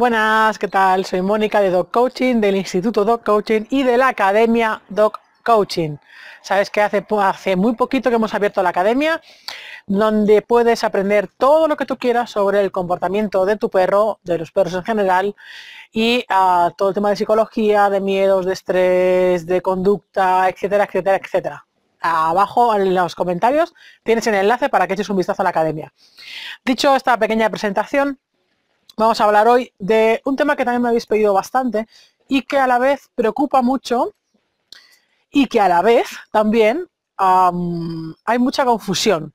Buenas, ¿qué tal? Soy Mónica de Dog Coaching, del Instituto Dog Coaching y de la Academia Dog Coaching. Sabes que hace, muy poquito que hemos abierto la academia, donde puedes aprender todo lo que tú quieras sobre el comportamiento de tu perro, de los perros en general, y ah, todo el tema de psicología, de miedos, de estrés, de conducta, etcétera, etcétera, etcétera abajo en los comentarios tienes el enlace para que eches un vistazo a la academia. Dicho esta pequeña presentación, vamos a hablar hoy de un tema que también me habéis pedido bastante y que a la vez preocupa mucho y que a la vez también hay mucha confusión.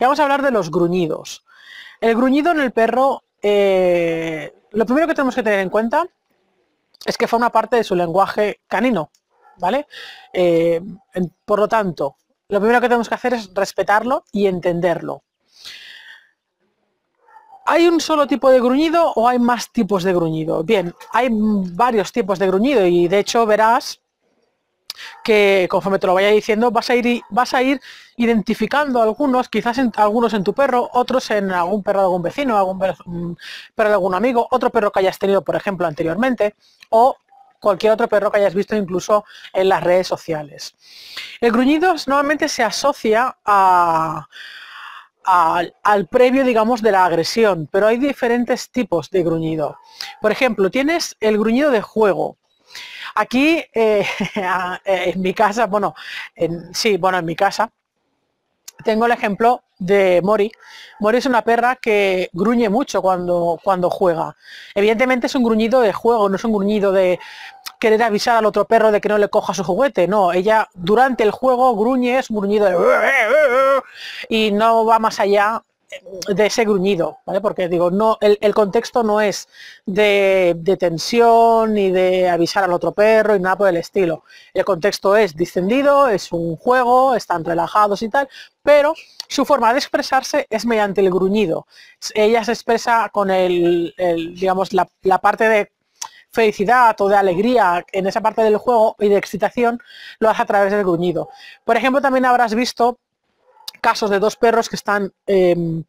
Y vamos a hablar de los gruñidos. El gruñido en el perro, eh, lo primero que tenemos que tener en cuenta es que forma parte de su lenguaje canino, ¿vale? Eh, por lo tanto, lo primero que tenemos que hacer es respetarlo y entenderlo. ¿Hay un solo tipo de gruñido o hay más tipos de gruñido? Bien, hay varios tipos de gruñido y de hecho verás que conforme te lo vaya diciendo vas a ir vas a ir identificando algunos, quizás algunos en tu perro, otros en algún perro de algún vecino, algún mm, perro de algún amigo, otro perro que hayas tenido, por ejemplo, anteriormente, o cualquier otro perro que hayas visto incluso en las redes sociales. El gruñido normalmente se asocia a, al, previo, digamos, de la agresión, pero hay diferentes tipos de gruñido. Por ejemplo, tienes el gruñido de juego. Aquí, eh, eh, en mi casa, bueno, en, sí, bueno, en mi casa, tengo el ejemplo de Mori. Mori es una perra que gruñe mucho cuando, cuando juega. Evidentemente es un gruñido de juego, no es un gruñido de querer avisar al otro perro de que no le coja su juguete. No, ella durante el juego gruñe, es un gruñido de y no va más allá eh, de ese gruñido, ¿vale? Porque digo, no, el, contexto no es de, tensión ni de avisar al otro perro y nada por el estilo. El contexto es distendido, es un juego, están relajados y tal, pero su forma de expresarse es mediante el gruñido. Ella se expresa con el, digamos, la parte de felicidad o de alegría en esa parte del juego y de excitación, lo hace a través del gruñido. Por ejemplo, también habrás visto casos de dos perros que están em,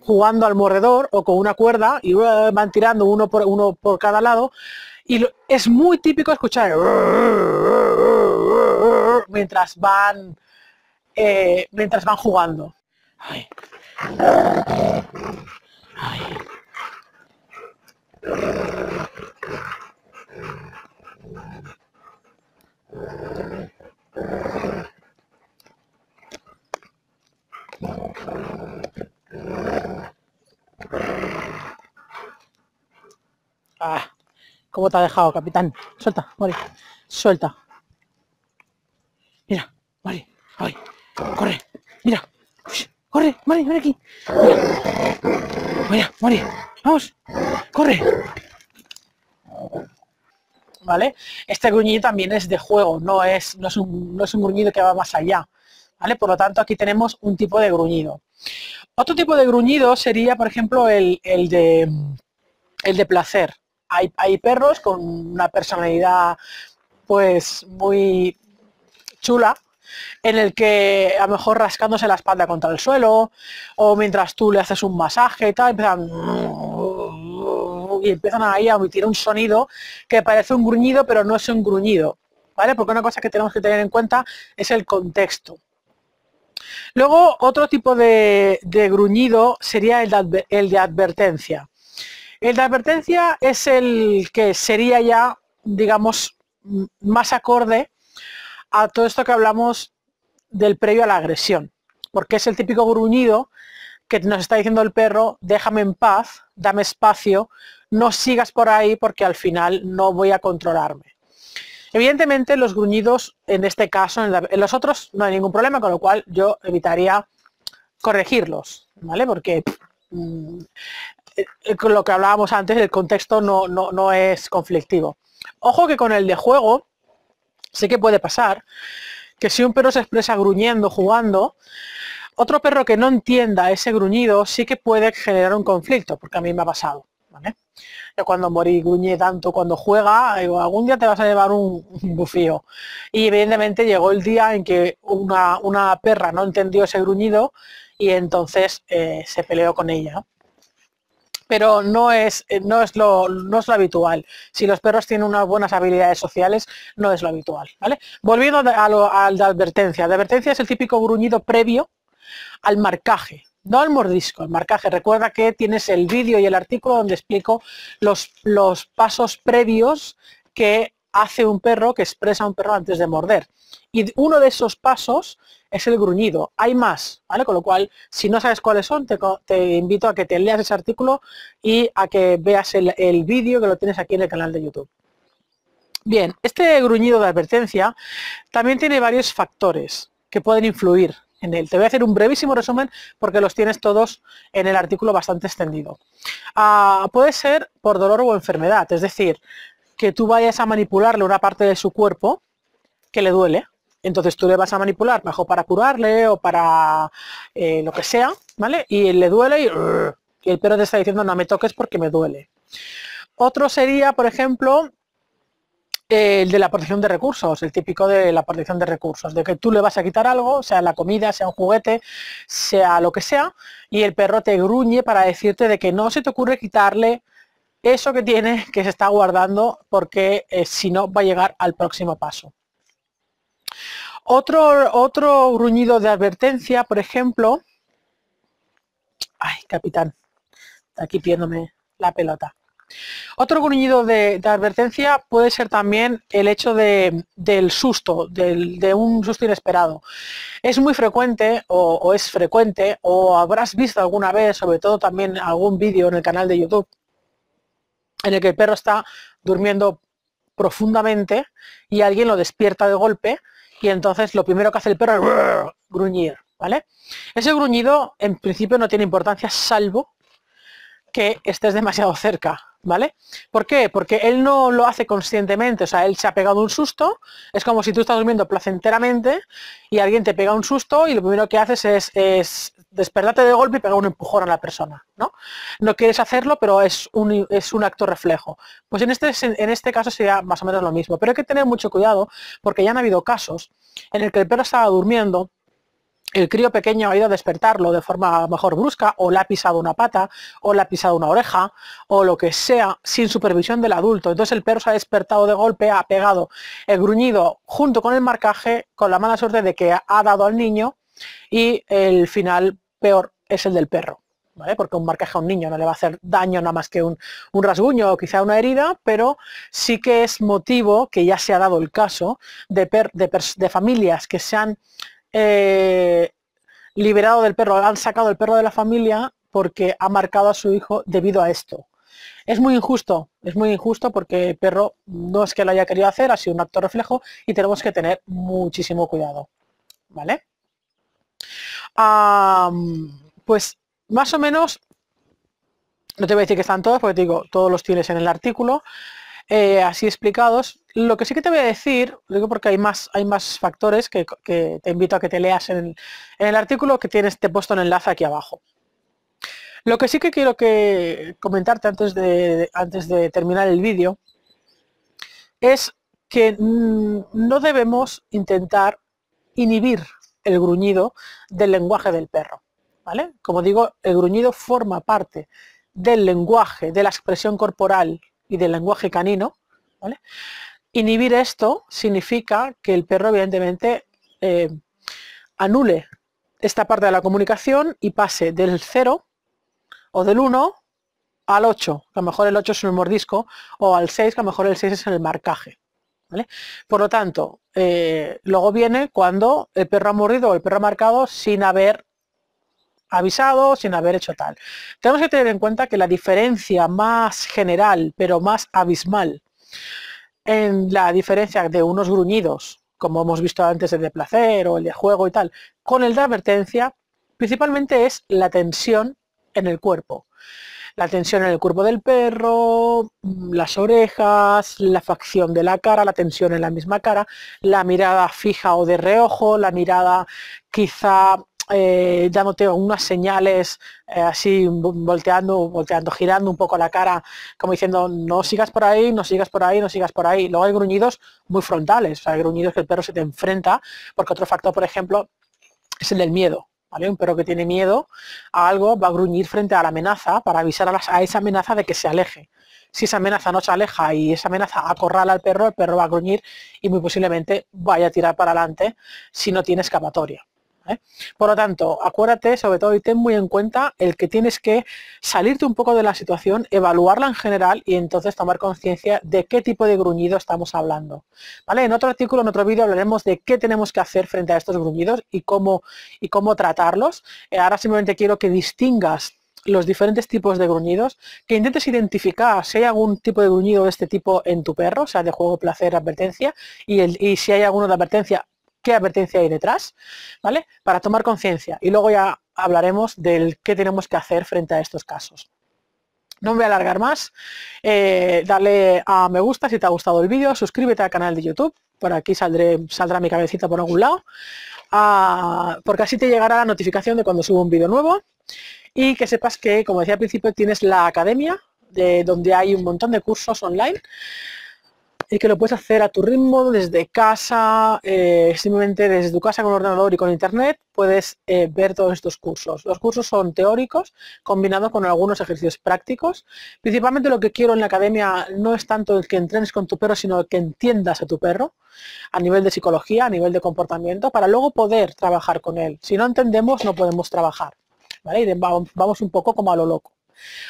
jugando al mordedor o con una cuerda y uh, van tirando uno por, uno por cada lado. Y es muy típico escuchar mientras van, eh, mientras van jugando. ¿Cómo te ha dejado, capitán? Suelta, Mori. Suelta. Mira, Mori. Ay, corre. Mira. corre, Mori, ven aquí. Mira, Mira Vamos. Corre. ¿Vale? Este gruñido también es de juego, no es, no es, un, gruñido que va más allá. ¿Vale? Por lo tanto, aquí tenemos un tipo de gruñido. Otro tipo de gruñido sería, por ejemplo, el, el de placer hay, perros con una personalidad pues muy chula, en el que a lo mejor rascándose la espalda contra el suelo o mientras tú le haces un masaje y tal, empiezan y empiezan a emitir un sonido que parece un gruñido, pero no es un gruñido, ¿vale? Porque una cosa que tenemos que tener en cuenta es el contexto. Luego, otro tipo de, gruñido sería el de advertencia. El de advertencia es el que sería ya, digamos, más acorde a todo esto que hablamos del previo a la agresión, porque es el típico gruñido que nos está diciendo el perro, déjame en paz, dame espacio, no sigas por ahí porque al final no voy a controlarme. Evidentemente los gruñidos en este caso, en, los otros no hay ningún problema, con lo cual yo evitaría corregirlos, ¿vale? Porque mm, eh, lo que hablábamos antes, el contexto no, es conflictivo. Ojo que con el de juego, sí que puede pasar, que si un perro se expresa gruñendo, jugando, otro perro que no entienda ese gruñido sí que puede generar un conflicto, porque a mí me ha pasado. Yo cuando morí gruñé tanto cuando juega, digo, algún día te vas a llevar un, bufío. Y evidentemente llegó el día en que una, perra no entendió ese gruñido y entonces eh, se peleó con ella pero no es, eh, no es, lo, es lo habitual. Si los perros tienen unas buenas habilidades sociales, no es lo habitual. Volviendo a, lo, la advertencia. La advertencia es el típico gruñido previo al marcaje, no al mordisco, al marcaje. Recuerda que tienes el vídeo y el artículo donde explico los, los pasos previos que hace un perro, que expresa un perro antes de morder. Y uno de esos pasos es el gruñido. Hay más, ¿vale? Con lo cual, si no sabes cuáles son, te, invito a que te leas ese artículo y a que veas el, vídeo que lo tienes aquí en el canal de YouTube. Bien, este gruñido de advertencia también tiene varios factores que pueden influir en él. Te voy a hacer un brevísimo resumen porque los tienes todos en el artículo bastante extendido. Ah, puede ser por dolor o enfermedad, es decir, que tú vayas a manipularle una parte de su cuerpo que le duele. Entonces tú le vas a manipular, mejor para curarle o para eh, lo que sea, ¿vale? Y le duele y, y el perro te está diciendo no me toques porque me duele. Otro sería, por ejemplo, el de la protección de recursos, el típico de la protección de recursos, de que tú le vas a quitar algo, sea la comida, sea un juguete, sea lo que sea, y el perro te gruñe para decirte de que no se te ocurre quitarle eso que tiene que se está guardando porque eh, si no va a llegar al próximo paso. Otro, otro gruñido de advertencia, por ejemplo, ay, capitán, aquí pidiéndome la pelota. Otro gruñido de, advertencia puede ser también el hecho de, del susto, de un susto inesperado. Es muy frecuente o es frecuente o habrás visto alguna vez, sobre todo también algún vídeo en el canal de YouTube, en el que el perro está durmiendo profundamente y alguien lo despierta de golpe y entonces lo primero que hace el perro es gruñir, ¿vale? Ese gruñido en principio no tiene importancia salvo que estés demasiado cerca, ¿vale? ¿Por qué? Porque él no lo hace conscientemente, o sea, él se ha pegado un susto, es como si tú estás durmiendo placenteramente y alguien te pega un susto y lo primero que haces es, es despertarte de golpe y pegar un empujón a la persona, ¿no? No quieres hacerlo, pero es un, es un acto reflejo. Pues en este, en este caso sería más o menos lo mismo, pero hay que tener mucho cuidado porque ya han habido casos en el que el perro estaba durmiendo, el crío pequeño ha ido a despertarlo de forma mejor brusca, o le ha pisado una pata, o le ha pisado una oreja, o lo que sea, sin supervisión del adulto. Entonces el perro se ha despertado de golpe, ha pegado el gruñido junto con el marcaje, con la mala suerte de que ha dado al niño y el final peor es el del perro. ¿Vale? Porque un marcaje a un niño no le va a hacer daño nada más que un, rasguño o quizá una herida, pero sí que es motivo, que ya se ha dado el caso, de, de, de familias que se han eh, liberado del perro, han sacado el perro de la familia porque ha marcado a su hijo debido a esto. Es muy injusto, es muy injusto porque el perro no es que lo haya querido hacer, ha sido un acto reflejo y tenemos que tener muchísimo cuidado. ¿Vale? pues más o menos, no te voy a decir que están todos, porque te digo, todos los tienes en el artículo, eh, así explicados. Lo que sí que te voy a decir, digo porque hay más, hay más factores que, te invito a que te leas en el, artículo que tienes, te he puesto un enlace aquí abajo. Lo que sí que quiero que comentarte antes de, antes de terminar el vídeo es que mm, no debemos intentar inhibir el gruñido del lenguaje del perro. ¿vale? Como digo, el gruñido forma parte del lenguaje, de la expresión corporal y del lenguaje canino. Inhibir esto significa que el perro evidentemente eh, anule esta parte de la comunicación y pase del 0 o del 1 al 8, que a lo mejor el 8 es en el mordisco, o al 6, que a lo mejor el 6 es en el marcaje. Por lo tanto, eh, luego viene cuando el perro ha mordido o el perro ha marcado sin haber avisado, sin haber hecho tal. Tenemos que tener en cuenta que la diferencia más general, pero más abismal, en la diferencia de unos gruñidos, como hemos visto antes el de placer o el de juego y tal, con el de advertencia, principalmente es la tensión en el cuerpo la tensión en el cuerpo del perro, mm, las orejas, la facción de la cara, la tensión en la misma cara, la mirada fija o de reojo, la mirada quizá eh, dándote unas señales eh, así volteando, volteando, girando un poco la cara, como diciendo no sigas por ahí, no sigas por ahí, no sigas por ahí. Luego hay gruñidos muy frontales, hay gruñidos que el perro se te enfrenta, porque otro factor, por ejemplo, es el del miedo. Un perro que tiene miedo a algo va a gruñir frente a la amenaza para avisar a, a esa amenaza de que se aleje. Si esa amenaza no se aleja y esa amenaza acorrala al perro, el perro va a gruñir y muy posiblemente vaya a tirar para adelante si no tiene escapatoria. ¿eh? Por lo tanto, acuérdate sobre todo y ten muy en cuenta el que tienes que salirte un poco de la situación, evaluarla en general y entonces tomar conciencia de qué tipo de gruñido estamos hablando. ¿vale? En otro artículo, en otro vídeo hablaremos de qué tenemos que hacer frente a estos gruñidos y cómo, y cómo tratarlos. Eh, ahora simplemente quiero que distingas los diferentes tipos de gruñidos, que intentes identificar si hay algún tipo de gruñido de este tipo en tu perro, o sea, de juego, placer, advertencia, y, y si hay alguno de advertencia, qué advertencia hay detrás, ¿vale? Para tomar conciencia. Y luego ya hablaremos del qué tenemos que hacer frente a estos casos. No me voy a alargar más. Eh, dale a me gusta si te ha gustado el vídeo. Suscríbete al canal de YouTube. Por aquí saldré, saldrá mi cabecita por algún lado. Ah, porque así te llegará la notificación de cuando subo un vídeo nuevo. Y que sepas que, como decía al principio, tienes la academia, de, donde hay un montón de cursos online y que lo puedes hacer a tu ritmo desde casa, eh, simplemente desde tu casa con ordenador y con internet puedes eh, ver todos estos cursos. Los cursos son teóricos combinados con algunos ejercicios prácticos. Principalmente lo que quiero en la academia no es tanto el que entrenes con tu perro, sino que entiendas a tu perro a nivel de psicología, a nivel de comportamiento, para luego poder trabajar con él. Si no entendemos, no podemos trabajar. Y vamos un poco como a lo loco.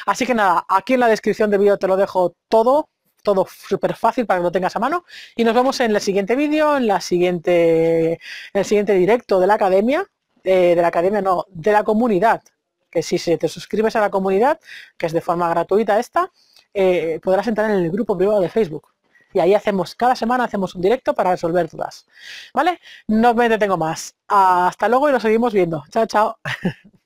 Así que nada, aquí en la descripción del vídeo te lo dejo todo todo súper fácil para que lo tengas a mano. Y nos vemos en el siguiente vídeo, en, la siguiente, en el siguiente directo de la academia, eh, de la academia no, de la comunidad, que si te suscribes a la comunidad, que es de forma gratuita esta, eh, podrás entrar en el grupo privado de Facebook. Y ahí hacemos, cada semana hacemos un directo para resolver dudas. ¿Vale? No me detengo más. Hasta luego y nos seguimos viendo. Chao, chao.